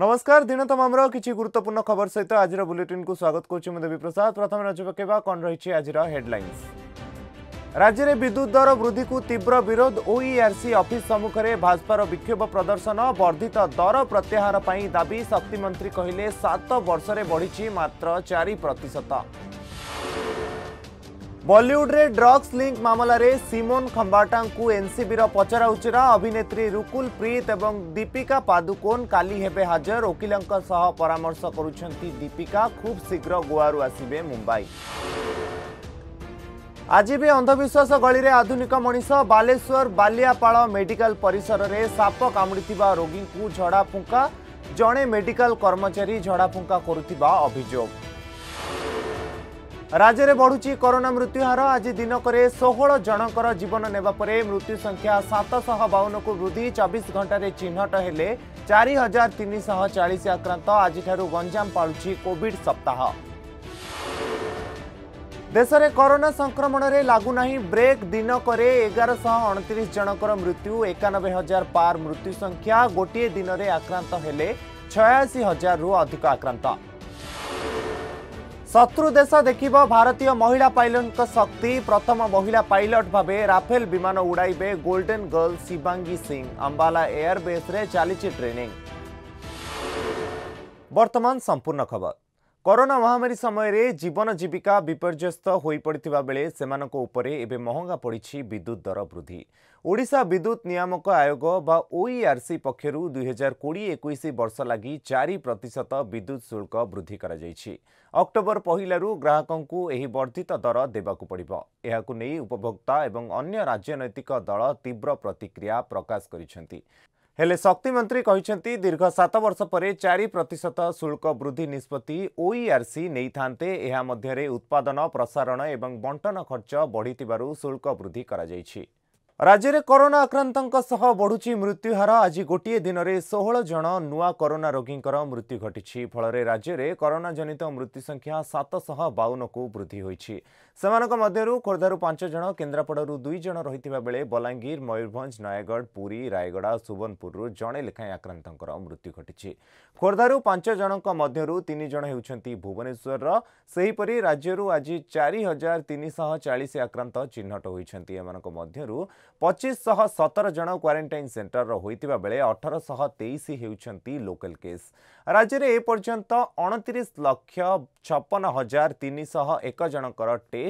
ନମସ୍କାର ଦିନ ତମାମର କିଛି ଗୁରୁତ୍ୱପୂର୍ଣ୍ଣ ଖବର ସହିତ ଆଜିର ବୁଲେଟିନ୍କୁ ସ୍ୱାଗତ କରୁଛି ମୁଁ ଦେବୀ ପ୍ରସାଦ ପ୍ରଥମେ ନଜର ପକାଇବା କ'ଣ ରହିଛି ଆଜିର ହେଡ୍ଲାଇନ୍ସ ରାଜ୍ୟରେ ବିଦ୍ୟୁତ ଦର ବୃଦ୍ଧିକୁ ତୀବ୍ର ବିରୋଧ ଓଇଆର୍ସି ଅଫିସ ସମ୍ମୁଖରେ ଭାଜପାର ବିକ୍ଷୋଭ ପ୍ରଦର୍ଶନ ବର୍ଦ୍ଧିତ ଦର ପ୍ରତ୍ୟାହାର ପାଇଁ ଦାବି ଶକ୍ତିମନ୍ତ୍ରୀ କହିଲେ ସାତ ବର୍ଷରେ ବଢ଼ିଛି ମାତ୍ର ଚାରି ପ୍ରତିଶତ ବଲିଉଡରେ ଡ୍ରଗ୍ସ ଲିଙ୍କ ମାମଲାରେ ସିମୋନ ଖମ୍ବାଟାଙ୍କୁ ଏନ୍ସିବିର ପଚରାଉଚରା ଅଭିନେତ୍ରୀ ରୁକୁଲ ପ୍ରୀତ ଏବଂ ଦୀପିକା ପାଦୁକୋନ କାଲି ହେବେ ହାଜର ଓକିଲଙ୍କ ସହ ପରାମର୍ଶ କରୁଛନ୍ତି ଦୀପିକା ଖୁବ୍ ଶୀଘ୍ର ଗୋଆରୁ ଆସିବେ ମୁମ୍ବାଇ ଆଜି ବି ଅନ୍ଧବିଶ୍ୱାସ ଗଳିରେ ଆଧୁନିକ ମଣିଷ ବାଲେଶ୍ୱର ବାଲିଆପାଳ ମେଡିକାଲ ପରିସରରେ ସାପ କାମୁଡ଼ିଥିବା ରୋଗୀଙ୍କୁ ଝଡ଼ାଫୁଙ୍କା ଜଣେ ମେଡିକାଲ କର୍ମଚାରୀ ଝଡ଼ାଫୁଙ୍କା କରୁଥିବା ଅଭିଯୋଗ ରାଜ୍ୟରେ ବଢ଼ୁଛି କରୋନା ମୃତ୍ୟୁହାର ଆଜି ଦିନକରେ ଷୋହଳ ଜଣଙ୍କର ଜୀବନ ନେବା ପରେ ମୃତ୍ୟୁ ସଂଖ୍ୟା ସାତଶହ ବାଉନକୁ ବୃଦ୍ଧି ଚବିଶ ଘଣ୍ଟାରେ ଚିହ୍ନଟ ହେଲେ ଚାରି ହଜାର ତିନିଶହ ଚାଳିଶ ଆକ୍ରାନ୍ତ ଆଜିଠାରୁ ଗଞ୍ଜାମ ପାଳୁଛି କୋଭିଡ୍ ସପ୍ତାହ ଦେଶରେ କରୋନା ସଂକ୍ରମଣରେ ଲାଗୁନାହିଁ ବ୍ରେକ୍ ଦିନକରେ ଏଗାରଶହ ଅଣତିରିଶ ଜଣଙ୍କର ମୃତ୍ୟୁ ଏକାନବେ ହଜାର ପାର ମୃତ୍ୟୁ ସଂଖ୍ୟା ଗୋଟିଏ ଦିନରେ ଆକ୍ରାନ୍ତ ହେଲେ ଛୟାଅଶୀ ହଜାରରୁ ଅଧିକ ଆକ୍ରାନ୍ତ शत्रु देश देखि भारतीय महिला पालटको शक्ति प्रथम महिला पलट राफेल विमान उडाइबे golden girl Shivangi Singh training वर्तमान चालेनिङ खबर କରୋନା ମହାମାରୀ ସମୟରେ ଜୀବନ ଜୀବିକା ବିପର୍ଯ୍ୟସ୍ତ ହୋଇପଡ଼ିଥିବା ବେଳେ ସେମାନଙ୍କ ଉପରେ ଏବେ ମହଙ୍ଗା ପଡ଼ିଛି ବିଦ୍ୟୁତ୍ ଦର ବୃଦ୍ଧି ଓଡ଼ିଶା ବିଦ୍ୟୁତ୍ ନିୟାମକ ଆୟୋଗ ବା ଓଇଆର୍ସି e ପକ୍ଷରୁ ଦୁଇହଜାର କୋଡ଼ିଏ ଏକୋଇଶ ବର୍ଷ ଲାଗି ଚାରି ପ୍ରତିଶତ ବିଦ୍ୟୁତ୍ ଶୁଳ୍କ ବୃଦ୍ଧି କରାଯାଇଛି ଅକ୍ଟୋବର ପହିଲାରୁ ଗ୍ରାହକଙ୍କୁ ଏହି ବର୍ଦ୍ଧିତ ଦର ଦେବାକୁ ପଡ଼ିବ ଏହାକୁ ନେଇ ଉପଭୋକ୍ତା ଏବଂ ଅନ୍ୟ ରାଜନୈତିକ ଦଳ ତୀବ୍ର ପ୍ରତିକ୍ରିୟା ପ୍ରକାଶ କରିଛନ୍ତି ହେଲେ ଶକ୍ତିମନ୍ତ୍ରୀ କହିଛନ୍ତି ଦୀର୍ଘ ସାତ ବର୍ଷ ପରେ ଚାରି ପ୍ରତିଶତ ଶୁଳ୍କ ବୃଦ୍ଧି ନିଷ୍ପତ୍ତି ଓଇଆର୍ସି e ନେଇଥାନ୍ତେ ଏହା ମଧ୍ୟରେ ଉତ୍ପାଦନ ପ୍ରସାରଣ ଏବଂ ବଣ୍ଟନ ଖର୍ଚ୍ଚ ବଢ଼ିଥିବାରୁ ଶୁଳ୍କ ବୃଦ୍ଧି କରାଯାଇଛି ରାଜ୍ୟରେ କରୋନା ଆକ୍ରାନ୍ତଙ୍କ ସହ ବଢ଼ୁଛି ମୃତ୍ୟୁହାର ଆଜି ଗୋଟିଏ ଦିନରେ ଷୋହଳ ଜଣ ନୂଆ କରୋନା ରୋଗୀଙ୍କର ମୃତ୍ୟୁ ଘଟିଛି ଫଳରେ ରାଜ୍ୟରେ କରୋନା ଜନିତ ମୃତ୍ୟୁ ସଂଖ୍ୟା ସାତଶହ ବାଉନକୁ ବୃଦ୍ଧି ହୋଇଛି ସେମାନଙ୍କ ମଧ୍ୟରୁ ଖୋର୍ଦ୍ଧାରୁ ପାଞ୍ଚ ଜଣ କେନ୍ଦ୍ରାପଡ଼ାରୁ ଦୁଇ ଜଣ ରହିଥିବା ବେଳେ ବଲାଙ୍ଗୀର ମୟୂରଭଞ୍ଜ ନୟାଗଡ଼ ପୁରୀ ରାୟଗଡ଼ା ସୁବର୍ଣ୍ଣପୁରରୁ ଜଣେ ଲେଖାଏଁ ଆକ୍ରାନ୍ତଙ୍କର ମୃତ୍ୟୁ ଘଟିଛି ଖୋର୍ଦ୍ଧାରୁ ପାଞ୍ଚ ଜଣଙ୍କ ମଧ୍ୟରୁ ତିନି ଜଣ ହେଉଛନ୍ତି ଭୁବନେଶ୍ୱରର ସେହିପରି ରାଜ୍ୟରୁ ଆଜି ଚାରି ହଜାର ତିନିଶହ ଚାଳିଶ ଆକ୍ରାନ୍ତ ଚିହ୍ନଟ ହୋଇଛନ୍ତି ଏମାନଙ୍କ ମଧ୍ୟରୁ ପଚିଶଶହ ସତର ଜଣ କ୍ୱାରେଣ୍ଟାଇନ୍ ସେଣ୍ଟରର ହୋଇଥିବା ବେଳେ ଅଠରଶହ ତେଇଶ ହେଉଛନ୍ତି ଲୋକାଲ୍ କେସ୍ ରାଜ୍ୟରେ ଏପର୍ଯ୍ୟନ୍ତ ଅଣତିରିଶ ଲକ୍ଷ ଛପନ ହଜାର ତିନିଶହ ଏକ ଜଣଙ୍କର ଟେଷ୍ଟ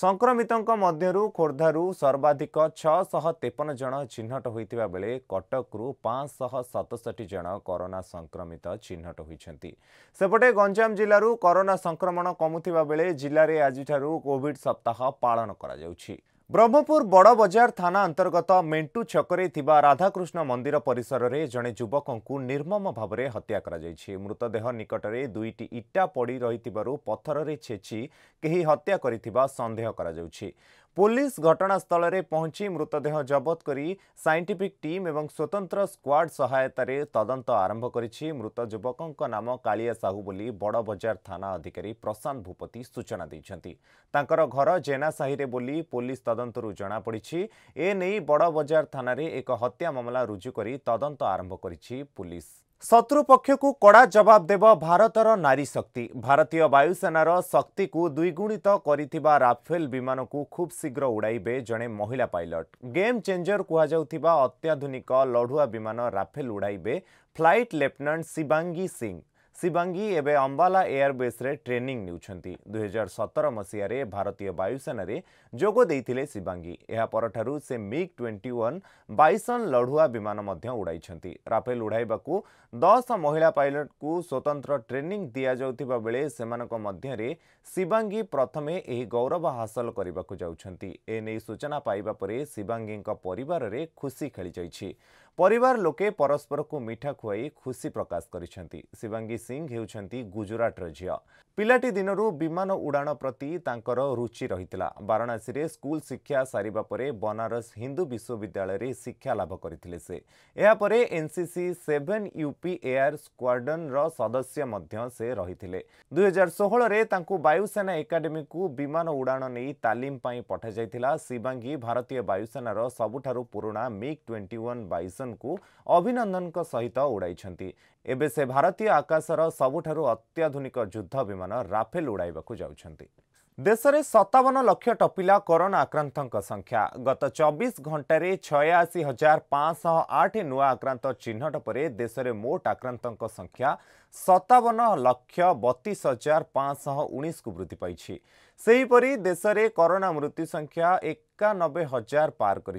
ସଂକ୍ରମିତଙ୍କ ମଧ୍ୟରୁ ଖୋର୍ଦ୍ଧାରୁ ସର୍ବାଧିକ ଛଅଶହ ତେପନ ଜଣ ଚିହ୍ନଟ ହୋଇଥିବା ବେଳେ କଟକରୁ ପାଞ୍ଚଶହ ସତଷଠି ଜଣ କରୋନା ସଂକ୍ରମିତ ଚିହ୍ନଟ ହୋଇଛନ୍ତି ସେପଟେ ଗଞ୍ଜାମ ଜିଲ୍ଲାରୁ କରୋନା ସଂକ୍ରମଣ କମୁଥିବା ବେଳେ ଜିଲ୍ଲାରେ ଆଜିଠାରୁ କୋଭିଡ୍ ସପ୍ତାହ ପାଳନ କରାଯାଉଛି ବ୍ରହ୍ମପୁର ବଡ଼ବଜାର ଥାନା ଅନ୍ତର୍ଗତ ମେଣ୍ଟୁ ଛକରେ ଥିବା ରାଧାକୃଷ୍ଣ ମନ୍ଦିର ପରିସରରେ ଜଣେ ଯୁବକଙ୍କୁ ନିର୍ମମ ଭାବରେ ହତ୍ୟା କରାଯାଇଛି ମୃତଦେହ ନିକଟରେ ଦୁଇଟି ଇଟା ପଡ଼ି ରହିଥିବାରୁ ପଥରରେ ଛେଚି କେହି ହତ୍ୟା କରିଥିବା ସନ୍ଦେହ କରାଯାଉଛି পুলিশ ঘটনাস্থলে পৌঁছি মৃতদেহ জবত করে সাইন্টিফিক টিম এবং স্বতন্ত্র স্কোয়াড সহায়তার তদন্ত আরম্ভ করেছে মৃত যুবক নাম কালিয়া সাহু বলে বড়বজার থানা অধিকারী প্রশান্ত ভূপতি সূচনা দিয়েছেন তাঁর ঘর জেনা সাহিরে বলে পুলিশ তদন্তর জনাপড়ি এনে বড়বজার থানার এক হত্যা মামলা রুজু করে তদন্ত আরম্ভ করেছে পুলিশ ଶତ୍ରୁପକ୍ଷକୁ କଡ଼ା ଜବାବ ଦେବ ଭାରତର ନାରୀ ଶକ୍ତି ଭାରତୀୟ ବାୟୁସେନାର ଶକ୍ତିକୁ ଦ୍ୱିଗୁଣିତ କରିଥିବା ରାଫେଲ ବିମାନକୁ ଖୁବ୍ ଶୀଘ୍ର ଉଡ଼ାଇବେ ଜଣେ ମହିଳା ପାଇଲଟ ଗେମ୍ ଚେଞ୍ଜର କୁହାଯାଉଥିବା ଅତ୍ୟାଧୁନିକ ଲଢୁଆ ବିମାନ ରାଫେଲ ଉଡ଼ାଇବେ ଫ୍ଲାଇଟ୍ ଲେଫ୍ଟନାଣ୍ଟ ଶିବାଙ୍ଗୀ ସିଂ ଶିବାଙ୍ଗୀ ଏବେ ଅମ୍ବାଲା ଏୟାରବେସ୍ରେ ଟ୍ରେନିଂ ନେଉଛନ୍ତି ଦୁଇହଜାର ସତର ମସିହାରେ ଭାରତୀୟ ବାୟୁସେନାରେ ଯୋଗ ଦେଇଥିଲେ ଶିବାଙ୍ଗୀ ଏହା ପରଠାରୁ ସେ ମିଗ୍ ଟ୍ୱେଣ୍ଟି ୱାନ୍ ବାଇସନ୍ ଲଢ଼ୁଆ ବିମାନ ମଧ୍ୟ ଉଡ଼ାଇଛନ୍ତି ରାଫେଲ ଉଡ଼ାଇବାକୁ ଦଶ ମହିଳା ପାଇଲଟ୍କୁ ସ୍ୱତନ୍ତ୍ର ଟ୍ରେନିଂ ଦିଆଯାଉଥିବା ବେଳେ ସେମାନଙ୍କ ମଧ୍ୟରେ ଶିବାଙ୍ଗୀ ପ୍ରଥମେ ଏହି ଗୌରବ ହାସଲ କରିବାକୁ ଯାଉଛନ୍ତି ଏ ନେଇ ସୂଚନା ପାଇବା ପରେ ଶିବାଙ୍ଗୀଙ୍କ ପରିବାରରେ ଖୁସି ଖେଳିଯାଇଛି पर लोके परस्पर को मीठा खुआई खुशी प्रकाश करी सिंह हो गुजरात झील ପିଲାଟି ଦିନରୁ ବିମାନ ଉଡ଼ାଣ ପ୍ରତି ତାଙ୍କର ରୁଚି ରହିଥିଲା ବାରଣାସୀରେ ସ୍କୁଲ ଶିକ୍ଷା ସାରିବା ପରେ ବନାରସ ହିନ୍ଦୁ ବିଶ୍ୱବିଦ୍ୟାଳୟରେ ଶିକ୍ଷା ଲାଭ କରିଥିଲେ ସେ ଏହାପରେ ଏନ୍ସିସି ସେଭେନ୍ ୟୁପି ଏୟାର ସ୍କ୍ୱାର୍ଡନ୍ର ସଦସ୍ୟ ମଧ୍ୟ ସେ ରହିଥିଲେ ଦୁଇହଜାର ଷୋହଳରେ ତାଙ୍କୁ ବାୟୁସେନା ଏକାଡେମୀକୁ ବିମାନ ଉଡ଼ାଣ ନେଇ ତାଲିମ ପାଇଁ ପଠାଯାଇଥିଲା ଶିବାଙ୍ଗୀ ଭାରତୀୟ ବାୟୁସେନାର ସବୁଠାରୁ ପୁରୁଣା ମିଗ୍ ଟ୍ୱେଣ୍ଟି ଓ୍ୱାନ୍ ବାଇସନ୍କୁ ଅଭିନନ୍ଦନଙ୍କ ସହିତ ଉଡ଼ାଇଛନ୍ତି ଏବେ ସେ ଭାରତୀୟ ଆକାଶର ସବୁଠାରୁ ଅତ୍ୟାଧୁନିକ ଯୁଦ୍ଧ ବିମାନ ରାଫେଲ ଉଡ଼ାଇବାକୁ ଯାଉଛନ୍ତି ଦେଶରେ ସତାବନ ଲକ୍ଷ ଟପିଲା କରୋନା ଆକ୍ରାନ୍ତଙ୍କ ସଂଖ୍ୟା ଗତ ଚବିଶ ଘଣ୍ଟାରେ ଛୟାଅଶୀ ହଜାର ପାଞ୍ଚଶହ ଆଠ ନୂଆ ଆକ୍ରାନ୍ତ ଚିହ୍ନଟ ପରେ ଦେଶରେ ମୋଟ ଆକ୍ରାନ୍ତଙ୍କ ସଂଖ୍ୟା सतावन लक्ष बतीस हजार पाँच उ को वृद्धि पाई से हीपरी देश में करोना मृत्यु संख्या एकानबे हजार पार कर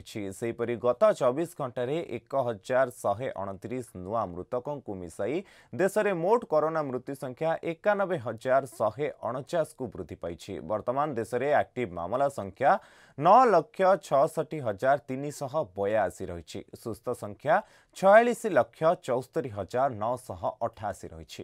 गत चौबीस घंटे एक हजार शहे अणतीश नुआ मृतकों मिसाई देश में मोट करोना मृत्यु संख्या एकानबे हजार शहे अणचाश को वृद्धि पाई बर्तमान देश में आक्टिव मामला संख्या नौ लक्ष छठ हजार तीन शह बयाशी रही सुस्थ संख्या छयास लक्ष चौस्तरी हजार नौशह अठाशी ହୋଇଛି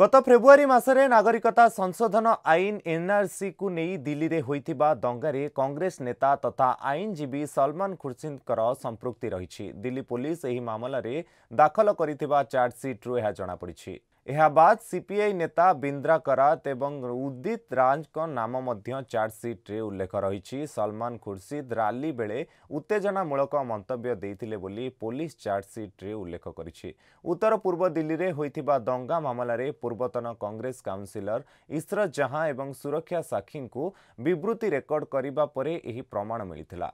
ଗତ ଫେବୃଆରୀ ମାସରେ ନାଗରିକତା ସଂଶୋଧନ ଆଇନ ଏନ୍ଆର୍ସିକୁ ନେଇ ଦିଲ୍ଲୀରେ ହୋଇଥିବା ଦଙ୍ଗାରେ କଂଗ୍ରେସ ନେତା ତଥା ଆଇନଜୀବୀ ସଲମାନ ଖୁର୍ସିଦ୍ଙ୍କର ସମ୍ପୃକ୍ତି ରହିଛି ଦିଲ୍ଲୀ ପୁଲିସ୍ ଏହି ମାମଲାରେ ଦାଖଲ କରିଥିବା ଚାର୍ଜସିଟ୍ରୁ ଏହା ଜଣାପଡ଼ିଛି ଏହା ବାଦ୍ ସିପିଆଇ ନେତା ବିନ୍ଦ୍ରା କରାତ ଏବଂ ଉଦିତ ରାଜଙ୍କ ନାମ ମଧ୍ୟ ଚାର୍ଜସିଟ୍ରେ ଉଲ୍ଲେଖ ରହିଛି ସଲମାନ ଖୁର୍ସିଦ ରାଲି ବେଳେ ଉତ୍ତେଜନାମୂଳକ ମନ୍ତବ୍ୟ ଦେଇଥିଲେ ବୋଲି ପୋଲିସ ଚାର୍ଜସିଟ୍ରେ ଉଲ୍ଲେଖ କରିଛି ଉତ୍ତର ପୂର୍ବ ଦିଲ୍ଲୀରେ ହୋଇଥିବା ଦଙ୍ଗା ମାମଲାରେ ପୂର୍ବତନ କଂଗ୍ରେସ କାଉନସିଲର ଇସ୍ରତ ଜାହାଁ ଏବଂ ସୁରକ୍ଷା ସାକ୍ଷୀଙ୍କୁ ବିବୃତ୍ତି ରେକର୍ଡ କରିବା ପରେ ଏହି ପ୍ରମାଣ ମିଳିଥିଲା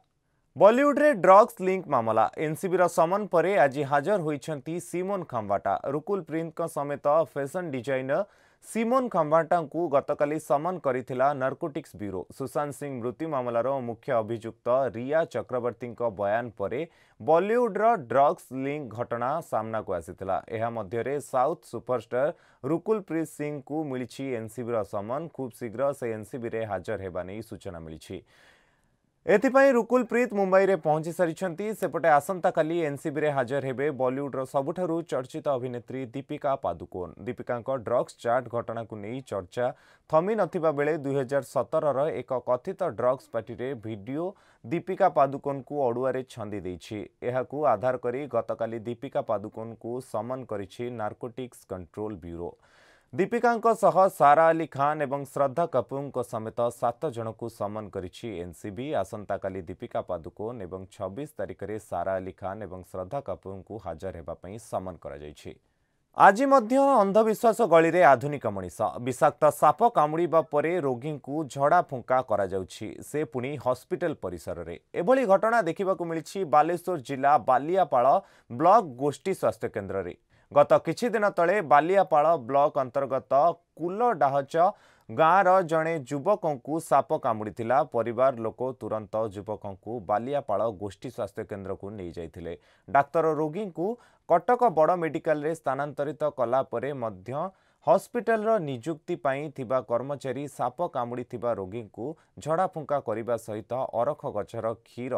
ବଲିଉଡରେ ଡ୍ରଗ୍ସ ଲିଙ୍କ ମାମଲା ଏନ୍ସିବିର ସମନ ପରେ ଆଜି ହାଜର ହୋଇଛନ୍ତି ସିମୋନ ଖାମ୍ବାଟା ରୁକୁଲ ପ୍ରିନ୍ଙ୍କ ସମେତ ଫ୍ୟାଶନ ଡିଜାଇନର ସିମୋନ ଖାମ୍ବାଟାଙ୍କୁ ଗତକାଲି ସମନ କରିଥିଲା ନର୍କୋଟିକ୍ସ ବ୍ୟୁରୋ ସୁଶାନ୍ତ ସିଂ ମୃତ୍ୟୁ ମାମଲାର ମୁଖ୍ୟ ଅଭିଯୁକ୍ତ ରିୟା ଚକ୍ରବର୍ତ୍ତୀଙ୍କ ବୟାନ ପରେ ବଲିଉଡର ଡ୍ରଗ୍ସ ଲିଙ୍କ ଘଟଣା ସାମ୍ନାକୁ ଆସିଥିଲା ଏହା ମଧ୍ୟରେ ସାଉଥ୍ ସୁପରଷ୍ଟାର ରୁକୁଲ ପ୍ରୀତ ସିଂଙ୍କୁ ମିଳିଛି ଏନ୍ସିବିର ସମନ ଖୁବ୍ ଶୀଘ୍ର ସେ ଏନ୍ସିବିରେ ହାଜର ହେବା ନେଇ ସୂଚନା ମିଳିଛି एथपाई रुकुलप्रीत मुंबई में पहुंची सारी सेपटे आसंता का एनसीबी हाजर हे बलीउड्र सबुठ चर्चित अभिनेत्री दीपिका पादुकोन दीपिका ड्रग्स चार्ट घटना को नहीं चर्चा थमी ना बेले दुई हजार सतरर एक कथित drugs party video Deepika Padukone को अड़ुआ छंदी आधार कर गत दीपिका पादुकोन को समन करोटिक्स कंट्रोल ब्यूरो ଦୀପିକାଙ୍କ ସହ ସାରା ଅଲି ଖାନ୍ ଏବଂ ଶ୍ରଦ୍ଧା କପୁରଙ୍କ ସମେତ ସାତ ଜଣଙ୍କୁ ସମନ କରିଛି ଏନ୍ସିବି ଆସନ୍ତାକାଲି ଦୀପିକା ପାଦୁକୋନ ଏବଂ ଛବିଶ ତାରିଖରେ ସାରା ଅଲି ଖାନ୍ ଏବଂ ଶ୍ରଦ୍ଧା କପୁରଙ୍କୁ ହାଜର ହେବା ପାଇଁ ସମନ କରାଯାଇଛି ଆଜି ମଧ୍ୟ ଅନ୍ଧବିଶ୍ୱାସ ଗଳିରେ ଆଧୁନିକ ମଣିଷ ବିଷାକ୍ତ ସାପ କାମୁଡ଼ିବା ପରେ ରୋଗୀଙ୍କୁ ଝଡ଼ା ଫୁଙ୍କା କରାଯାଉଛି ସେ ପୁଣି ହସ୍ପିଟାଲ ପରିସରରେ ଏଭଳି ଘଟଣା ଦେଖିବାକୁ ମିଳିଛି ବାଲେଶ୍ୱର ଜିଲ୍ଲା ବାଲିଆପାଳ ବ୍ଲକ ଗୋଷ୍ଠୀ ସ୍ୱାସ୍ଥ୍ୟକେନ୍ଦ୍ରରେ ଗତ କିଛିଦିନ ତଳେ ବାଲିଆପାଳ ବ୍ଲକ ଅନ୍ତର୍ଗତ କୁଲଡାହଚ ଗାଁର ଜଣେ ଯୁବକଙ୍କୁ ସାପ କାମୁଡ଼ିଥିଲା ପରିବାର ଲୋକ ତୁରନ୍ତ ଯୁବକଙ୍କୁ ବାଲିଆପାଳ ଗୋଷ୍ଠୀ ସ୍ୱାସ୍ଥ୍ୟ କେନ୍ଦ୍ରକୁ ନେଇଯାଇଥିଲେ ଡାକ୍ତର ରୋଗୀଙ୍କୁ କଟକ ବଡ଼ ମେଡିକାଲରେ ସ୍ଥାନାନ୍ତରିତ କଲାପରେ ମଧ୍ୟ ହସ୍ପିଟାଲର ନିଯୁକ୍ତି ପାଇଁ ଥିବା କର୍ମଚାରୀ ସାପ କାମୁଡ଼ିଥିବା ରୋଗୀଙ୍କୁ ଝଡ଼ାଫୁଙ୍କା କରିବା ସହିତ ଅରଖ ଗଛର କ୍ଷୀର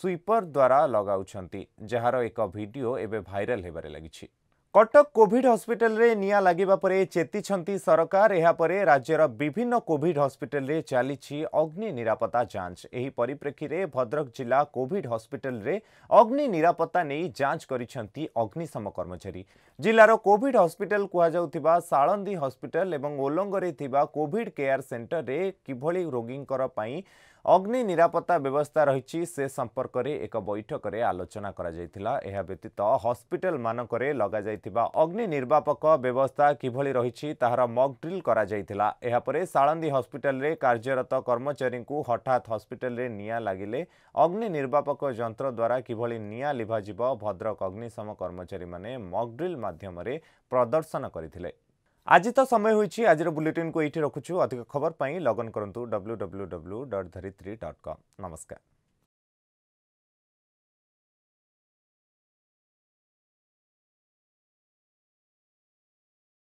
ସ୍ୱିପର ଦ୍ୱାରା ଲଗାଉଛନ୍ତି ଯାହାର ଏକ ଭିଡ଼ିଓ ଏବେ ଭାଇରାଲ ହେବାରେ ଲାଗିଛି কটক কোভিড হসপিটালে নিয়া লাগিবা পরে চেতিছন্তি সরকার এরপরে রাজ্যর বিভিন্ন কোভিড হসপিটালে চালিছি অগ্নি নিরাপত্তা যাঞ্চ এই পরিপ্রেক্ষীরে ভদ্রক জেলা কোভিড হসপিটালে অগ্নি নিরাপত্তা নেই যাঞ্চ করেছেন অগ্নিশম কর্মচারী জেলার কোভিড হসপিটাল কুহযাউথিবা সাড়ন্দি হসপিটাল এবং ওলঙ্গরে থিবা কোভিড কেয়ার সেন্টরে কিভাবে রোগীঙ্কর পাই ଅଗ୍ନି ନିରାପତ୍ତା ବ୍ୟବସ୍ଥା ରହିଛି ସେ ସମ୍ପର୍କରେ ଏକ ବୈଠକରେ ଆଲୋଚନା କରାଯାଇଥିଲା ଏହା ବ୍ୟତୀତ ହସ୍ପିଟାଲମାନଙ୍କରେ ଲଗାଯାଇଥିବା ଅଗ୍ନି ନିର୍ବାପକ ବ୍ୟବସ୍ଥା କିଭଳି ରହିଛି ତାହାର ମକ୍ଡ୍ରିଲ୍ କରାଯାଇଥିଲା ଏହାପରେ ସାଳନ୍ଦୀ ହସ୍ପିଟାଲରେ କାର୍ଯ୍ୟରତ କର୍ମଚାରୀଙ୍କୁ ହଠାତ୍ ହସ୍ପିଟାଲରେ ନିଆଁ ଲାଗିଲେ ଅଗ୍ନି ନିର୍ବାପକ ଯନ୍ତ୍ର ଦ୍ୱାରା କିଭଳି ନିଆଁ ଲିଭାଯିବ ଭଦ୍ରକ ଅଗ୍ନିଶମ କର୍ମଚାରୀମାନେ ମକ୍ଡ୍ରିଲ୍ ମାଧ୍ୟମରେ ପ୍ରଦର୍ଶନ କରିଥିଲେ ଆଜି ତ ସମୟ ହୋଇଛି ଆଜିର ବୁଲେଟିନ୍କୁ ଏଇଠି ରଖୁଛୁ ଅଧିକ ଖବର ପାଇଁ ଲଗ୍ଅନ୍ କରନ୍ତୁ W W W dot Dharitri dot com ନମସ୍କାର